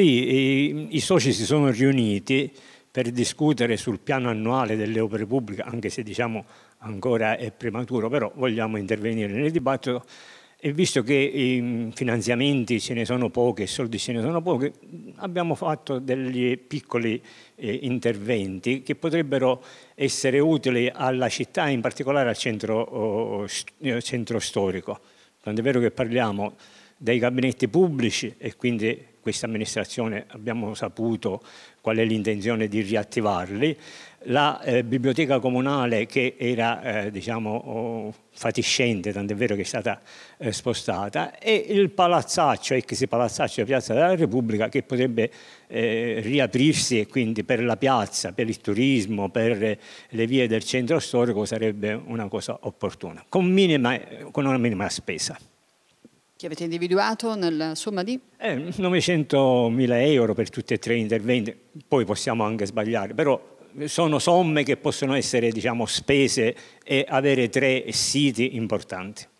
Sì, i, i soci si sono riuniti per discutere sul piano annuale delle opere pubbliche, anche se diciamo ancora è prematuro, però vogliamo intervenire nel dibattito e visto che i ehm, finanziamenti ce ne sono pochi, i soldi ce ne sono pochi, abbiamo fatto degli piccoli eh, interventi che potrebbero essere utili alla città, in particolare al centro, oh, centro storico. Tant'è vero che parliamo dei gabinetti pubblici e quindi questa amministrazione abbiamo saputo qual è l'intenzione di riattivarli, la eh, biblioteca comunale che era eh, diciamo, oh, fatiscente, tant'è vero che è stata eh, spostata, e il palazzaccio, ex palazzaccio di Piazza della Repubblica che potrebbe eh, riaprirsi e quindi per la piazza, per il turismo, per eh, le vie del centro storico sarebbe una cosa opportuna, con, minima, con una minima spesa che avete individuato nella somma di? Eh, 900.000 euro per tutti e tre gli interventi, poi possiamo anche sbagliare, però sono somme che possono essere diciamo, spese e avere tre siti importanti.